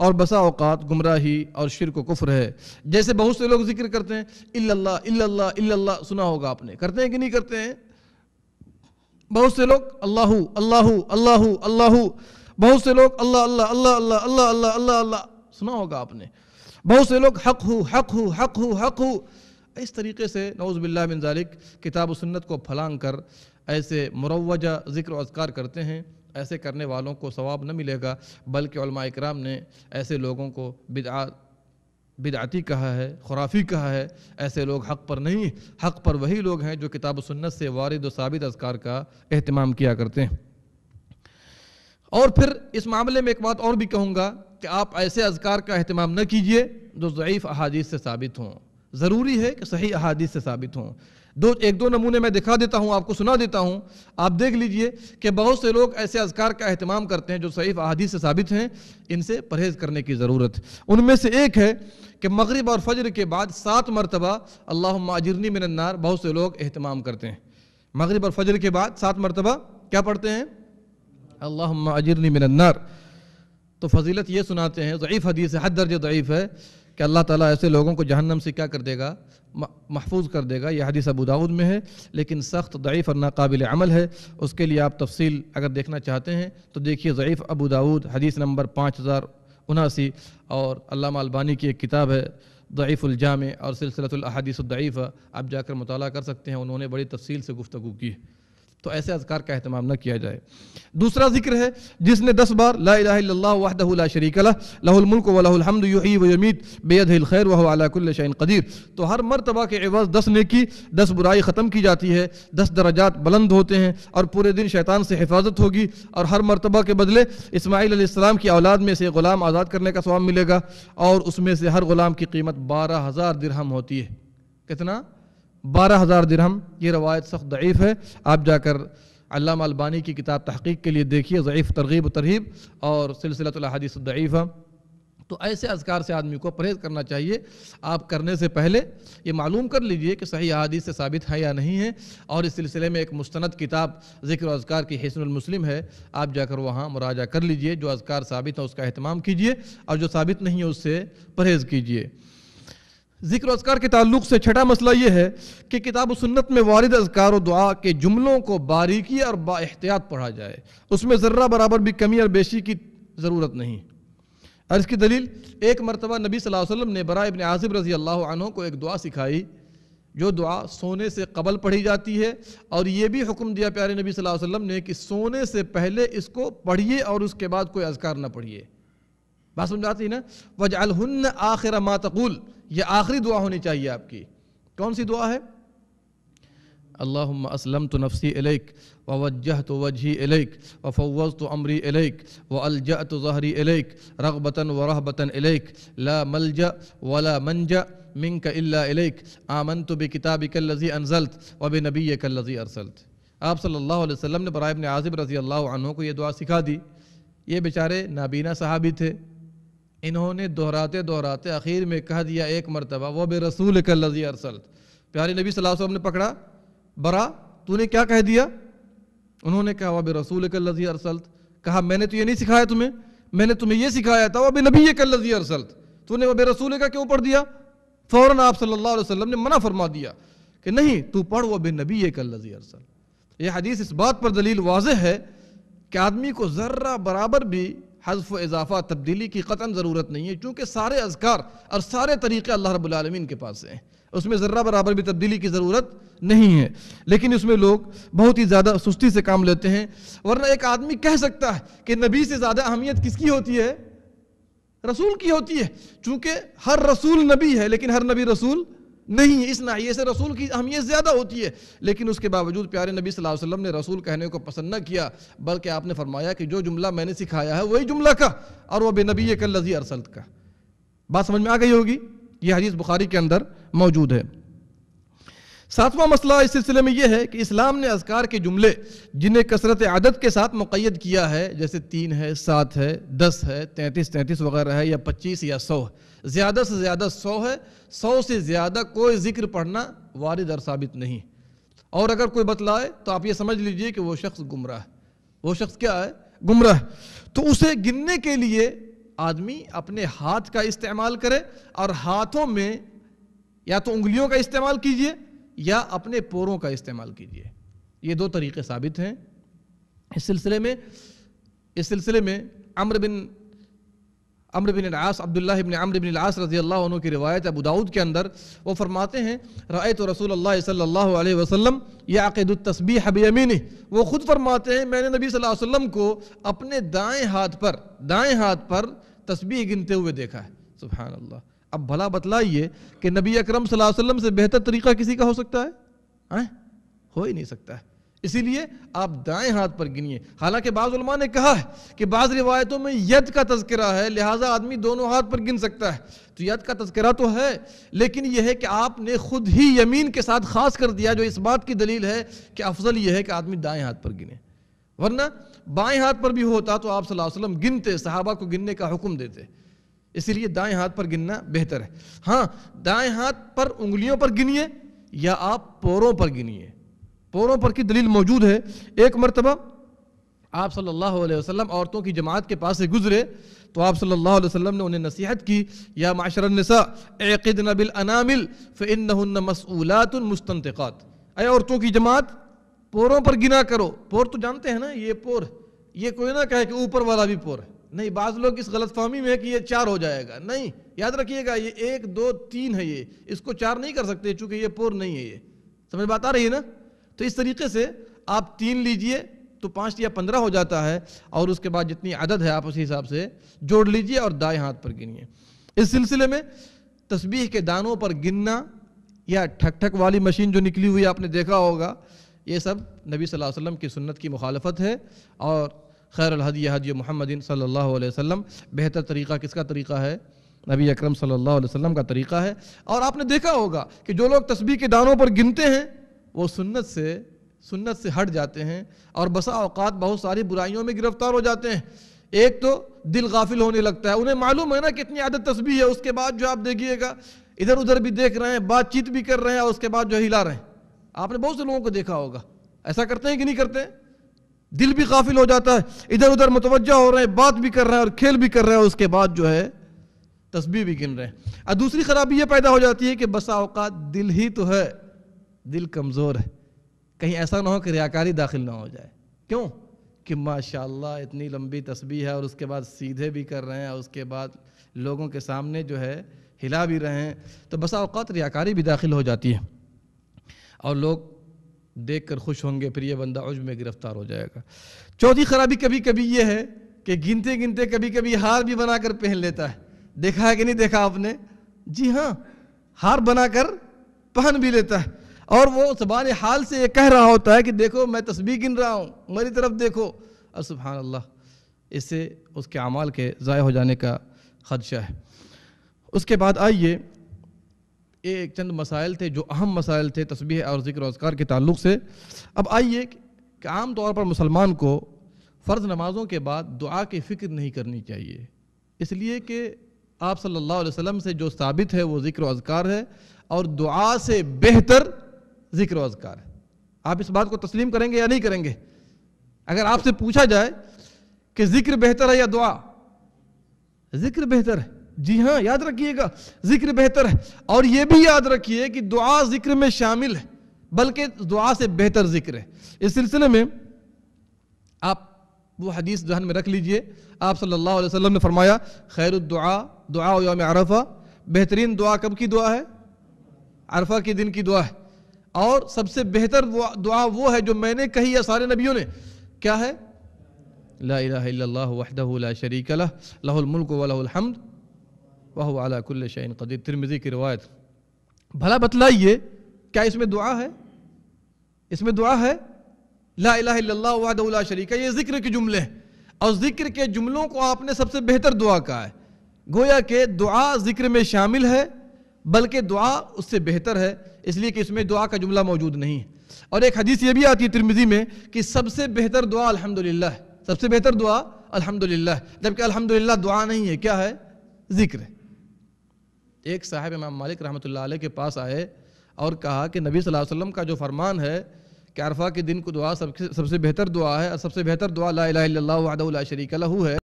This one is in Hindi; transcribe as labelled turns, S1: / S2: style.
S1: और बसा अवकात गुमराही और शिर को कुफ्र है जैसे बहुत से लोग जिक्र करते हैं इल्ला इल्ला इल्ला सुना होगा आपने करते हैं कि नहीं करते हैं बहुत से लोग अल्लाह अल्लाह अल्लाह अल्लाह बहुत से लोग अल्लाह अल्लाह अल्लाह अल्लाह अल्लाह अल्लाह अल्लाह अल्लाह सुना होगा आपने बहुत से लोग हक हु हक हु हक हु हक हु इस तरीके से नौज़बिल्ला बिन जालिक किताब सुन्नत को फलांग कर ऐसे मुरवजा ज़िक्र अजकार करते हैं ऐसे करने वालों को सवाब न मिलेगा बल्कि इक्राम ने ऐसे लोगों को बिदआ बिदाती कहा है खुराफी कहा है ऐसे लोग हक पर नहीं हक पर वही लोग हैं जो किताब सुन्नत से वारद साबित अजकार का अहतमाम किया करते हैं और फिर इस मामले में एक बात और भी कहूँगा कि आप ऐसे अजकार का अहतमाम न कीजिए जो ज़यीफ़ अहादीत से साबित हों ज़रूरी है कि सही अहादीत से साबित हों दो एक दो नमूने मैं दिखा देता हूँ आपको सुना देता हूँ आप देख लीजिए कि बहुत से लोग ऐसे अजकार का अहतमाम करते हैं जो सईफ अहदी से साबित हैं इनसे परहेज़ करने की ज़रूरत उनमें से एक है कि मगरब और फजर के बाद सात मरतबा अल्लाह माजरनी मिनन्नार बहुत से लोग अहतमाम करते हैं मगरब और फजर के बाद सात मरतबा क्या पढ़ते हैं अल्लाह माजरनी मिनन्नार तो फजीलत ये सुनाते हैं ज़यीफ़ हदीस हद दर्ज ज़यीफ़ है कि अल्लाह ताला ऐसे लोगों को जहन्नम से क्या कर देगा महफूज कर देगा यह हदीस अबू दाऊद में है लेकिन सख्त ضعीफ़ और नाकबिल अमल है उसके लिए आप तफसील अगर देखना चाहते हैं तो देखिए ज़यीफ़ अबू दाऊद हदीस नंबर पाँच हज़ार उनासी और अल्लामा अल्बानी की एक किताब है ज़यीफ़ुलजाम और सिलसिलतुल अहादीसुलदीफ़ आप जाकर मुताला कर सकते हैं उन्होंने बड़ी तफसील से गुफ्तु की तो ऐसे अजकार का अहतमाम न किया जाए दूसरा जिक्र है जिसने दस बार ला वाहदला शरीकला लहुलमुल्क वलाहमद खैर वलाकुल्लिन कदीर तो हर मरतबा के एवज दस ने की दस बुराई ख़त्म की जाती है दस दर्जात बुलंद होते हैं और पूरे दिन शैतान से हिफाजत होगी और हर मरतबा के बदले इसमाईलम की औलाद में से ग़ुलाम आज़ाद करने का स्वाब मिलेगा और उसमें से हर ग़ुलाम की कीमत बारह हज़ार दिरहम होती है कितना बारह हज़ार दिरहम ये रवायत सख्त ज़ीफ़ है आप जाकर अल्लाम अलबानी की किताब तहकीक के लिए देखिए ज़ीफ़ तरगीब तरहीब और सिलसिलातलहदीस है तो ऐसे अजकार से आदमी को परहेज़ करना चाहिए आप करने से पहले ये मालूम कर लीजिए कि सही अहादीस से साबित है या नहीं है और इस सिलसिले में एक मुस्ंद किताब जिक्र अजकार की हसनमस्लिम है आप जाकर वहाँ मुराजा कर लीजिए जो अजकार साबित है उसका अहतमाम कीजिए और जो साबित नहीं है उससे परहेज़ कीजिए जिक्र अजकार के ताल्लुक से छठा मसला यह है कि किताब सुन्नत में वारद अजकार और दुआ के जुमलों को बारीकी और बाहतियात पढ़ा जाए उसमें ज़र्रा बराबर भी कमी और बेशी की ज़रूरत नहीं और इसकी दलील एक मरतबा नबी सल्लल्लाहु अलैहि ने बरा इबन आसिब रजी अल्लाह को एक दुआ सिखाई जो दुआ सोने से कबल पढ़ी जाती है और ये भी हुक्म दिया प्यारे नबी सल्लल्लाहु अलैहि ने कि सोने से पहले इसको पढ़िए और उसके बाद कोई अजकार ना पढ़िए बात समझ आती ना वज अलहन आखिर मातकुल यह आखिरी दुआ होनी चाहिए आपकी कौन सी दुआ है अल्लाहुम्मा असलम तो नफसी एलिक व वजह तो वजही एलिक व फवज़ तो अमरी एलिक व अलजा तो ज़हरी एलिक रगबतन व रहबतन एलिक ला मलजा वला मंजा मिंक इल्ला एलिक आमन तो बे किताब कल्लजी अनजल्त व बे नबी कल्लजी अरसल्त आप सल्लल्लाहु अलैहि वसल्लम ने आज़िब रज़ी अल्लाह को यह दुआ सिखा दी ये बेचारे नाबीना सहाबी थे इन्होंने दोहराते दोहराते आखिर में कह दिया एक मरतबा वह बे रसूल कल्लजी अरसल प्यारे नबी साहब ने पकड़ा बरा तूने क्या कह दिया उन्होंने कहा वह बे रसूल कल्लजी अरसलत कहा मैंने तो ये नहीं सिखाया तुम्हें मैंने तुम्हें यह सिखाया था वह बे नबी कल्लजी अरसल तूने वह बे रसूल का क्यों पढ़ दिया फ़ौर आप सल्ला वसलम ने मना फरमा दिया कि नहीं तू पढ़ वह बे नबी कल्लजी अरसल यह हदीस इस बात पर दलील वाज है कि आदमी को ज़र्रा बराबर भी हज़फ इजाफ़ा तब्दीली की कतन ज़रूरत नहीं है चूँकि सारे अजकार और सारे तरीक़े अल्लाह रबालमीन के पास हैं उसमें ज़र्रा बराबर भी तब्दीली की ज़रूरत नहीं है लेकिन उसमें लोग बहुत ही ज़्यादा सुस्ती से काम लेते हैं वरना एक आदमी कह सकता है कि नबी से ज़्यादा अहमियत किसकी होती है रसूल की होती है चूँकि हर रसूल नबी है लेकिन हर नबी रसूल नहीं है इस नाहिए से रसूल की अहमियत ज़्यादा होती है लेकिन उसके बावजूद प्यारे नबी सल्लल्लाहु अलैहि वसल्लम ने रसूल कहने को पसंद न किया बल्कि आपने फरमाया कि जो जुमला मैंने सिखाया है वही जुमला का और वह बेनबी कल लजी अरसल का बात समझ में आ गई होगी यह हदीस बुखारी के अंदर मौजूद है सातवां मसला इस सिलसिले में यह है कि इस्लाम ने अजकार के जुमले जिन्हें कसरत आदत के साथ मुकैद किया है जैसे तीन है सात है दस है तैंतीस तैंतीस वगैरह है या पच्चीस या सौ ज़्यादा से ज़्यादा सौ है सौ से ज़्यादा कोई ज़िक्र पढ़ना वारद और साबित नहीं और अगर कोई बतलाए तो आप ये समझ लीजिए कि वह शख्स गुमराह वो शख्स क्या है गुमराह तो उसे गिनने के लिए आदमी अपने हाथ का इस्तेमाल करे और हाथों में या तो उंगलियों का इस्तेमाल कीजिए या अपने पोरों का इस्तेमाल कीजिए ये दो तरीके साबित हैं इस सिलसिले में इस सिलसिले में अम्र बिन अम्र बिन आस अब्दुल्ला बिन अम्र बिन आस रजी अल्लाह की रिवायत अबू दाऊद के अंदर वो फरमाते हैं राय तो रसूल अल्लाह सल्लल्लाहु अलैहि वसल्लम या हबी अमीन वो ख़ुद फरमाते हैं मैंने नबी सल्लल्लाहु अलैहि वसल्लम को अपने दाएं हाथ पर दाएं हाथ पर तस्बी गिनते हुए देखा है सुबह अल्लाह अब भला बतलाइए कि नबी अकरम सल्लल्लाहु अलैहि वसल्लम से बेहतर तरीका किसी का हो सकता है आए? हो ही नहीं सकता है इसीलिए आप दाएं हाथ पर गिनिए हालांकि बाजा ने कहा है कि बाज़ रिवायतों में यद का तस्करा है लिहाजा आदमी दोनों हाथ पर गिन सकता है तो यद का तस्करा तो है लेकिन यह है कि आपने खुद ही यमीन के साथ खास कर दिया जो इस बात की दलील है कि अफजल यह है कि आदमी दाएँ हाथ पर गिने वरना बाएँ हाथ पर भी होता तो आप सल्लल्लाहु अलैहि वसल्लम गिनते सहाबा को गिनने का हुक्म देते इसीलिए दाएं हाथ पर गिनना बेहतर है हाँ दाएं हाथ पर उंगलियों पर गिनिए या आप पोरों पर गिनिए पोरों पर की दलील मौजूद है एक मरतबा आप सल्लल्लाहु अलैहि वसल्लम औरतों की जमात के पास से गुजरे तो आप सल्लल्लाहु अलैहि वसल्लम ने उन्हें नसीहत की या माशर एक़द नबिल अनामिल फ़िन मसूलात मुस्तनतक़ात अरे औरतों की जमात पोरों पर गिना करो पोर तो जानते हैं ना ये पोर ये कोई ना कहे कि ऊपर वाला भी पोर है नहीं बाज लोग इस गलत फहमी में है कि ये चार हो जाएगा नहीं याद रखिएगा ये एक दो तीन है ये इसको चार नहीं कर सकते चूँकि ये पोर नहीं है ये समझ बात आ रही है ना तो इस तरीके से आप तीन लीजिए तो पाँच या पंद्रह हो जाता है और उसके बाद जितनी आदत है आप उसी हिसाब से जोड़ लीजिए और दाएँ हाथ पर गिनिए इस सिलसिले में तस्बीह के दानों पर गिनना या ठक ठक वाली मशीन जो निकली हुई आपने देखा होगा ये सब नबी सल्लल्लाहु अलैहि वसल्लम की सुन्नत की मुखालफत है और खैर हदी हदी मोहम्मद सल्ला वसम बेहतर तरीका किसका तरीका है नबी अकरम सल्लल्लाहु अलैहि वसल्लम का तरीका है और आपने देखा होगा कि जो लोग तस्बी के दानों पर गिनते हैं वो सुन्नत से सुन्नत से हट जाते हैं और बसा अवकात बहुत सारी बुराइयों में गिरफ्तार हो जाते हैं एक तो दिल गाफिल होने लगता है उन्हें मालूम है ना कितनी आदत तस्बी है उसके बाद जो आप देखिएगा इधर उधर भी देख रहे हैं बातचीत भी कर रहे हैं और उसके बाद जो हिला रहे हैं आपने बहुत से लोगों को देखा होगा ऐसा करते हैं कि नहीं करते हैं दिल भी गाफिल हो जाता है इधर उधर मुतवजा हो रहे हैं बात भी कर रहे हैं और खेल भी कर रहे हैं उसके बाद जो है तस्बी भी गिन रहे हैं और दूसरी खराबी ये पैदा हो जाती है कि बसा अवकात दिल ही तो है दिल कमज़ोर है कहीं ऐसा ना हो कि रियाकारी दाखिल ना हो जाए क्यों कि माशा इतनी लंबी तस्बी है और उसके बाद सीधे भी कर रहे हैं और उसके बाद लोगों के सामने जो है हिला भी रहे हैं तो बसा औकात रियाकारी भी दाखिल हो जाती है और लोग देख कर खुश होंगे फिर ये बंदा उज में गिरफ्तार हो जाएगा चौथी खराबी कभी कभी ये है कि गिनते गिनते कभी कभी हार भी बनाकर पहन लेता है देखा है कि नहीं देखा आपने जी हाँ हार बनाकर पहन भी लेता है और वो जबान हाल से ये कह रहा होता है कि देखो मैं तस्बी गिन रहा हूँ मेरी तरफ देखो और सुबहान अल्लाह इससे उसके अमाल के ज़ाय हो जाने का खदशा है उसके बाद आइए ये एक चंद मसाइल थे जो अहम मसाइल थे तस्बी और ज़िक्र रोज़गार के ताल्लुक से अब आइए कि आम तौर पर मुसलमान को फ़र्ज़ नमाज़ों के बाद दुआ की फ़िक्र नहीं करनी चाहिए इसलिए कि आप सल्लल्लाहु अलैहि वसल्लम से जो साबित है वो ज़िक्र अजकार है और दुआ से बेहतर ज़िक्र अजकार है आप इस बात को तस्लीम करेंगे या नहीं करेंगे अगर आपसे पूछा जाए कि ज़िक्र बेहतर है या दुआ ज़िक्र बेहतर है जी हाँ याद रखिएगा जिक्र बेहतर है और ये भी याद रखिए कि दुआ जिक्र में शामिल है बल्कि दुआ से बेहतर जिक्र है इस सिलसिले में आप वो हदीस जहन में रख लीजिए आप सल्लल्लाहु अलैहि वसल्लम ने फरमाया खैर दुआ दुआ योम अरफा बेहतरीन दुआ कब की दुआ है अरफा के दिन की दुआ है और सबसे बेहतर दुआ वो है जो मैंने कही है सारे नबियों ने क्या है ला इलाहा इल्लल्लाह वहदहु ला शरीक लह लहुल मुल्क व हम्द वह वाला कुल्ल शैन कदीर तिरमिजी की रवायत भला बतलाइए क्या इसमें दुआ है इसमें दुआ है ला लाला शरीक ये जिक्र के जुमले हैं और जिक्र के जुमलों को आपने सबसे बेहतर दुआ कहा है गोया के दुआ जिक्र में शामिल है बल्कि दुआ उससे बेहतर है इसलिए कि इसमें दुआ का जुमला मौजूद नहीं है और एक हदीस ये भी आती है तिरमिजी में कि सबसे बेहतर दुआ अल्हम्दुलिल्लाह सबसे बेहतर दुआ अल्हम्दुलिल्लाह जबकि अल्हम्दुलिल्लाह दुआ नहीं है क्या है जिक्र है एक साहब इमाम मालिक रहमत ला के पास आए और कहा कि नबी सल्लल्लाहु अलैहि वसल्लम का जो फरमान है कि अरफा के दिन को दुआ सबसे सबसे बेहतर दुआ है और सबसे बेहतर दुआ ला शरीक लहू है